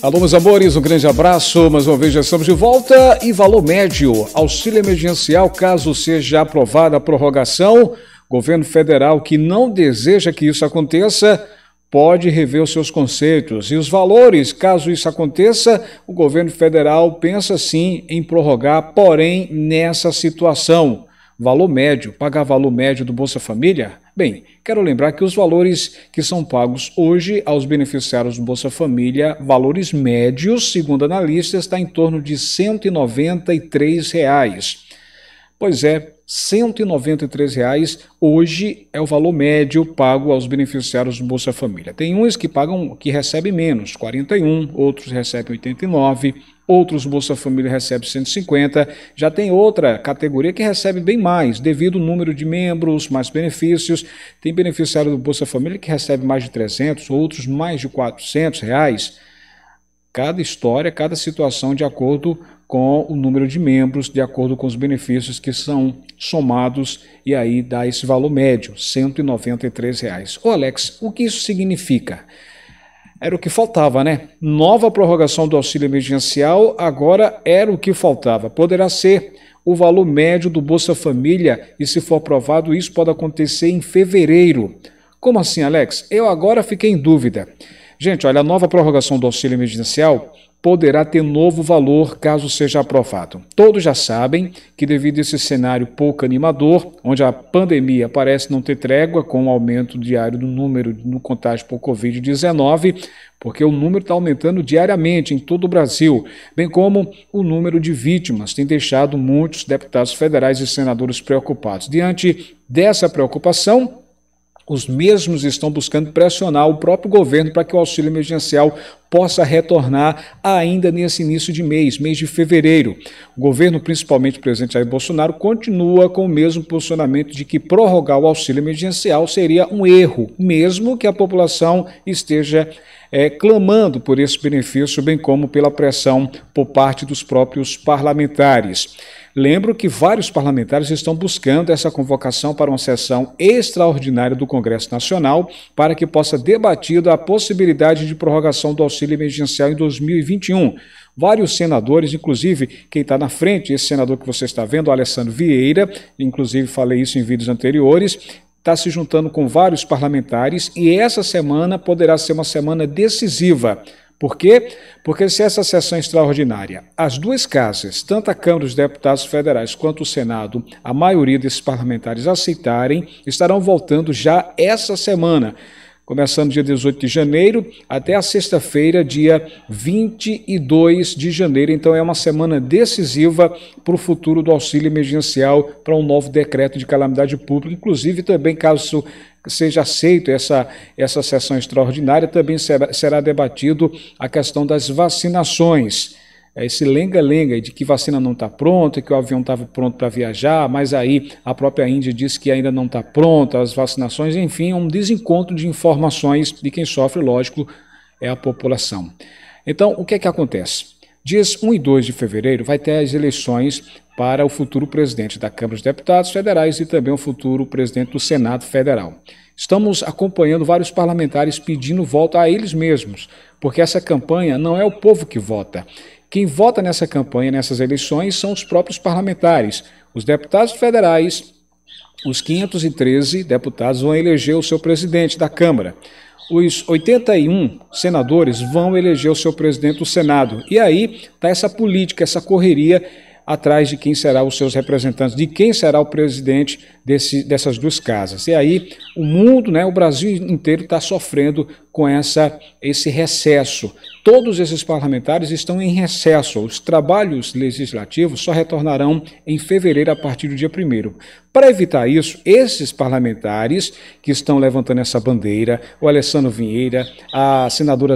Alô, meus amores, um grande abraço. Mais uma vez já estamos de volta. E valor médio, auxílio emergencial, caso seja aprovada a prorrogação, governo federal que não deseja que isso aconteça, pode rever os seus conceitos e os valores. Caso isso aconteça, o governo federal pensa sim em prorrogar, porém, nessa situação. Valor médio, pagar valor médio do Bolsa Família Bem, quero lembrar que os valores que são pagos hoje aos beneficiários do Bolsa Família, valores médios, segundo analistas, está em torno de R$ 193. Reais. Pois é, R$ 193,00 hoje é o valor médio pago aos beneficiários do Bolsa Família. Tem uns que pagam, que recebem menos, 41, outros recebem 89, outros Bolsa Família recebe 150, já tem outra categoria que recebe bem mais, devido ao número de membros, mais benefícios. Tem beneficiário do Bolsa Família que recebe mais de 300, outros mais de R$ reais. Cada história, cada situação de acordo com o número de membros, de acordo com os benefícios que são somados, e aí dá esse valor médio, R$ 193,00. Ô Alex, o que isso significa? Era o que faltava, né? Nova prorrogação do auxílio emergencial, agora era o que faltava. Poderá ser o valor médio do Bolsa Família, e se for aprovado, isso pode acontecer em fevereiro. Como assim, Alex? Eu agora fiquei em dúvida. Gente, olha, a nova prorrogação do auxílio emergencial poderá ter novo valor caso seja aprovado. Todos já sabem que, devido a esse cenário pouco animador, onde a pandemia parece não ter trégua com o aumento diário do número no contágio por Covid-19, porque o número está aumentando diariamente em todo o Brasil, bem como o número de vítimas, tem deixado muitos deputados federais e senadores preocupados. Diante dessa preocupação, os mesmos estão buscando pressionar o próprio governo para que o auxílio emergencial possa retornar ainda nesse início de mês, mês de fevereiro. O governo, principalmente o presidente Jair Bolsonaro, continua com o mesmo posicionamento de que prorrogar o auxílio emergencial seria um erro, mesmo que a população esteja é, clamando por esse benefício, bem como pela pressão por parte dos próprios parlamentares. Lembro que vários parlamentares estão buscando essa convocação para uma sessão extraordinária do Congresso Nacional para que possa debatida a possibilidade de prorrogação do auxílio emergencial em 2021. Vários senadores, inclusive quem está na frente, esse senador que você está vendo, Alessandro Vieira, inclusive falei isso em vídeos anteriores, está se juntando com vários parlamentares e essa semana poderá ser uma semana decisiva. Por quê? Porque se essa sessão extraordinária, as duas casas, tanto a Câmara dos Deputados Federais quanto o Senado, a maioria desses parlamentares aceitarem, estarão voltando já essa semana, começando dia 18 de janeiro até a sexta-feira, dia 22 de janeiro. Então é uma semana decisiva para o futuro do auxílio emergencial, para um novo decreto de calamidade pública, inclusive também caso seja aceito essa, essa sessão extraordinária, também será, será debatido a questão das vacinações. É esse lenga-lenga de que vacina não está pronta, que o avião estava pronto para viajar, mas aí a própria Índia diz que ainda não está pronta, as vacinações, enfim, um desencontro de informações de quem sofre, lógico, é a população. Então, o que é que acontece? Dias 1 e 2 de fevereiro vai ter as eleições para o futuro presidente da Câmara dos Deputados Federais e também o futuro presidente do Senado Federal. Estamos acompanhando vários parlamentares pedindo voto a eles mesmos, porque essa campanha não é o povo que vota. Quem vota nessa campanha, nessas eleições, são os próprios parlamentares, os deputados federais, os 513 deputados vão eleger o seu presidente da Câmara os 81 senadores vão eleger o seu presidente do Senado. E aí está essa política, essa correria atrás de quem será os seus representantes, de quem será o presidente desse, dessas duas casas. E aí o mundo, né, o Brasil inteiro está sofrendo com essa, esse recesso todos esses parlamentares estão em recesso. Os trabalhos legislativos só retornarão em fevereiro, a partir do dia 1. Para evitar isso, esses parlamentares que estão levantando essa bandeira, o Alessandro Vieira, a senadora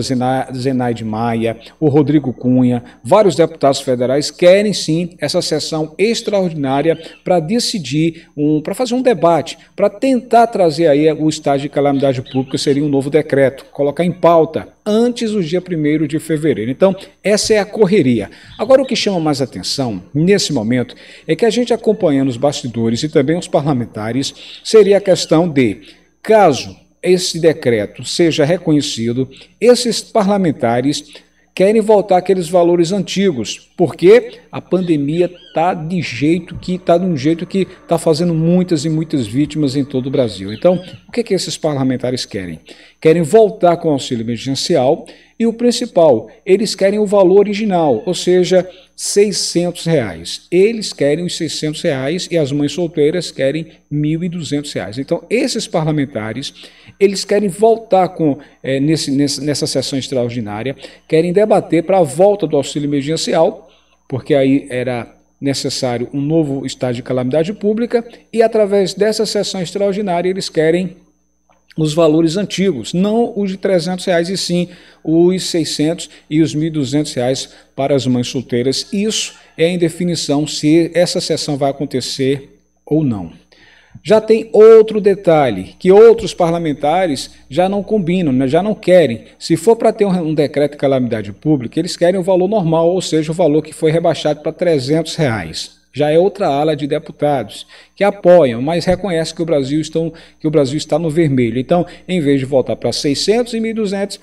Zenaide Maia, o Rodrigo Cunha, vários deputados federais querem sim essa sessão extraordinária para decidir, um, para fazer um debate, para tentar trazer aí o estágio de calamidade pública, seria um novo decreto, colocar em pauta antes do dia 1 de fevereiro. Então, essa é a correria. Agora, o que chama mais atenção nesse momento é que a gente acompanhando os bastidores e também os parlamentares seria a questão de caso esse decreto seja reconhecido, esses parlamentares querem voltar aqueles valores antigos, porque a pandemia tá de jeito que tá de um jeito que tá fazendo muitas e muitas vítimas em todo o Brasil. Então, o que é que esses parlamentares querem? Querem voltar com o auxílio emergencial e o principal, eles querem o valor original, ou seja, 600 reais. Eles querem os 600 reais e as mães solteiras querem 1.200 reais. Então, esses parlamentares, eles querem voltar com é, nesse, nessa, nessa sessão extraordinária, querem debater para a volta do auxílio emergencial porque aí era necessário um novo estado de calamidade pública, e através dessa sessão extraordinária eles querem os valores antigos, não os de 300 reais e sim os 600 e os 1.200 reais para as mães solteiras. Isso é em definição se essa sessão vai acontecer ou não. Já tem outro detalhe, que outros parlamentares já não combinam, né? já não querem. Se for para ter um, decreto de calamidade pública, eles querem o valor normal, ou seja, o valor que foi rebaixado para 300 reais. Já é outra ala de deputados que apoiam, mas reconhecem que o Brasil, estão, que o Brasil está no vermelho. Então, em vez de voltar para 600 e 1.200,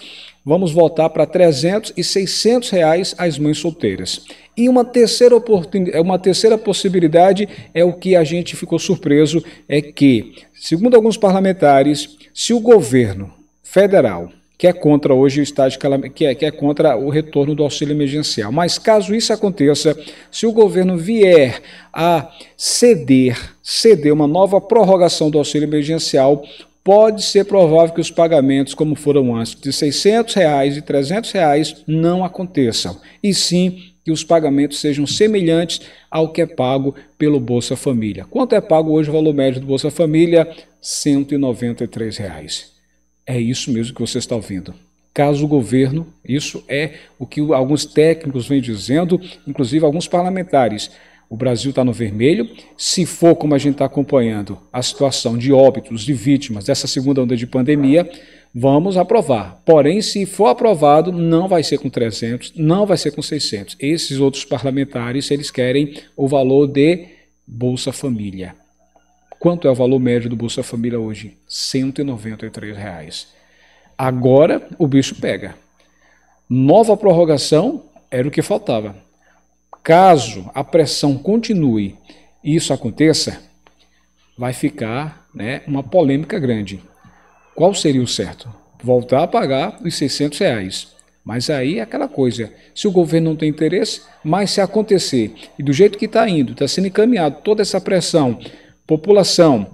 vamos voltar para 300 e 600 reais às mães solteiras. E uma terceira, oportun... É, uma terceira possibilidade é o que a gente ficou surpreso, é que, segundo alguns parlamentares, se o governo federal que é contra hoje o estágio que é, que é contra o retorno do auxílio emergencial. Mas caso isso aconteça, se o governo vier a ceder, ceder uma nova prorrogação do auxílio emergencial, pode ser provável que os pagamentos, como foram antes, de 600 reais e 300 reais, não aconteçam, e sim que os pagamentos sejam semelhantes ao que é pago pelo Bolsa Família. Quanto é pago hoje o valor médio do Bolsa Família? R$ 193. Reais. É isso mesmo que você está ouvindo caso o governo, isso é o que alguns técnicos vêm dizendo, inclusive alguns parlamentares, o Brasil está no vermelho. Se for como a gente está acompanhando a situação de óbitos, de vítimas dessa segunda onda de pandemia, vamos aprovar. Porém, se for aprovado, não vai ser com 300, não vai ser com 600. Esses outros parlamentares, eles querem o valor de Bolsa Família. Quanto é o valor médio do Bolsa Família hoje? R$ 193. Reais. Agora o bicho pega. Nova prorrogação era o que faltava. Caso a pressão continue e isso aconteça, vai ficar né, uma polêmica grande. Qual seria o certo? Voltar a pagar os 600 reais. Mas aí é aquela coisa, se o governo não tem interesse, mas se acontecer, e do jeito que está indo, está sendo encaminhado toda essa pressão, população,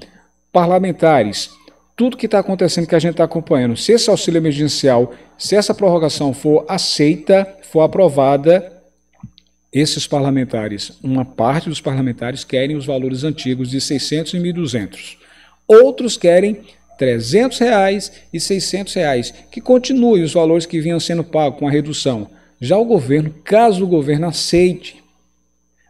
parlamentares, tudo que está acontecendo que a gente está acompanhando, se esse auxílio emergencial, se essa prorrogação for aceita, for aprovada, esses parlamentares, uma parte dos parlamentares querem os valores antigos de 600 e 1.200. Outros querem 300 reais e 600 reais, que continue os valores que vinham sendo pagos com a redução. Já o governo, caso o governo aceite,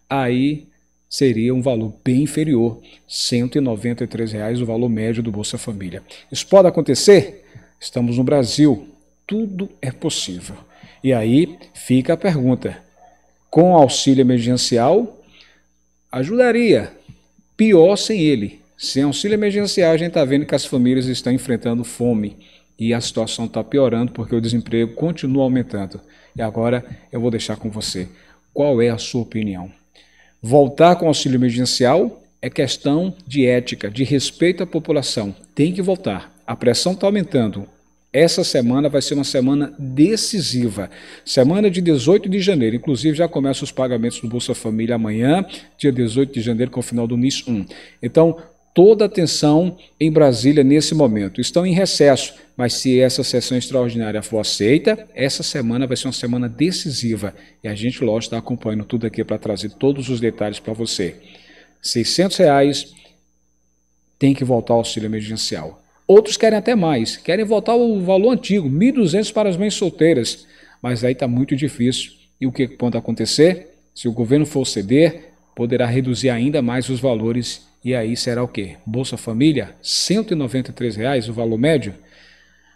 aí seria um valor bem inferior, R$ 193, reais, o valor médio do Bolsa Família. Isso pode acontecer? Estamos no Brasil, tudo é possível. E aí fica a pergunta: com auxílio emergencial ajudaria. Pior sem ele. Sem auxílio emergencial, a gente está vendo que as famílias estão enfrentando fome e a situação está piorando porque o desemprego continua aumentando. E agora eu vou deixar com você. Qual é a sua opinião? Voltar com auxílio emergencial é questão de ética, de respeito à população. Tem que voltar. A pressão está aumentando, essa semana vai ser uma semana decisiva. Semana de 18 de janeiro, inclusive já começam os pagamentos do Bolsa Família amanhã, dia 18 de janeiro, com o final do NIS 1. Então, toda atenção em Brasília nesse momento. Estão em recesso, mas se essa sessão extraordinária for aceita, essa semana vai ser uma semana decisiva. E a gente, lógico, está acompanhando tudo aqui para trazer todos os detalhes para você. R$ 600 reais, tem que voltar ao auxílio emergencial. Outros querem até mais, querem voltar o valor antigo, 1.200 para as mães solteiras. Mas aí está muito difícil. E o que pode acontecer? Se o governo for ceder, poderá reduzir ainda mais os valores. E aí será o quê? Bolsa Família, R$ reais o valor médio?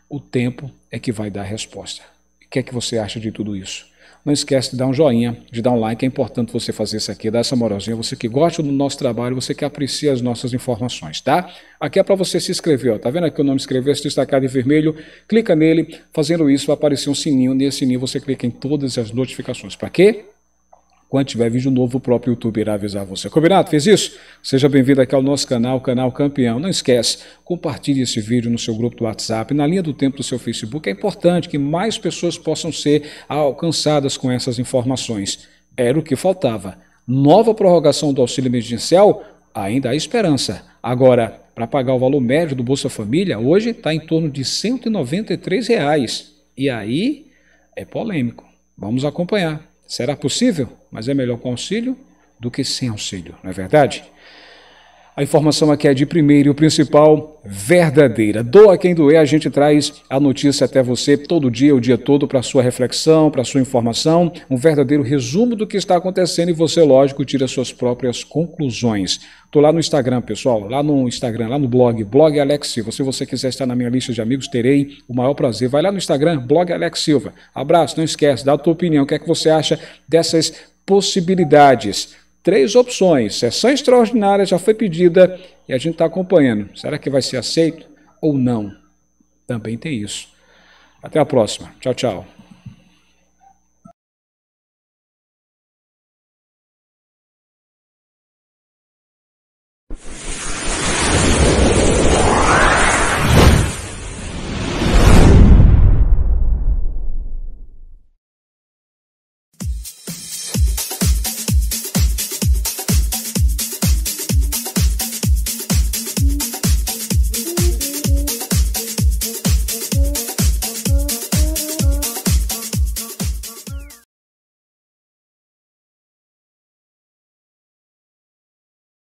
O tempo é que vai dar a resposta. O que é que você acha de tudo isso? Não esquece de dar um joinha, de dar um like, é importante você fazer isso aqui, dar essa moralzinha, você que gosta do nosso trabalho, você que aprecia as nossas informações, tá? Aqui é para você se inscrever, ó. tá vendo aqui o nome inscrever-se destacado em vermelho? Clica nele, fazendo isso vai aparecer um sininho, nesse sininho você clica em todas as notificações. Para quê? Quando tiver vídeo novo, o próprio YouTube irá avisar você. Combinado? Fez isso? Seja bem-vindo aqui ao nosso canal, Canal Campeão. Não esquece, compartilhe esse vídeo no seu grupo do WhatsApp, na linha do tempo do seu Facebook. É importante que mais pessoas possam ser alcançadas com essas informações. Era o que faltava. Nova prorrogação do auxílio emergencial? Ainda há esperança. Agora, para pagar o valor médio do Bolsa Família, hoje está em torno de R$ 193. Reais. E aí é polêmico. Vamos acompanhar. Será possível? mas é melhor com auxílio do que sem auxílio, não é verdade? A informação aqui é de primeiro e o principal, verdadeira. Doa quem doer, a gente traz a notícia até você todo dia, o dia todo, para sua reflexão, para sua informação, um verdadeiro resumo do que está acontecendo e você, lógico, tira suas próprias conclusões. Estou lá no Instagram, pessoal, lá no Instagram, lá no blog, blog Alex Silva. Se você quiser estar na minha lista de amigos, terei o maior prazer. Vai lá no Instagram, blog Alex Silva. Abraço, não esquece, dá a tua opinião, o que é que você acha dessas possibilidades três opções. Sessão extraordinária já foi pedida e a gente está acompanhando. Será que vai ser aceito ou não? Também tem isso. Até a próxima. Tchau, tchau.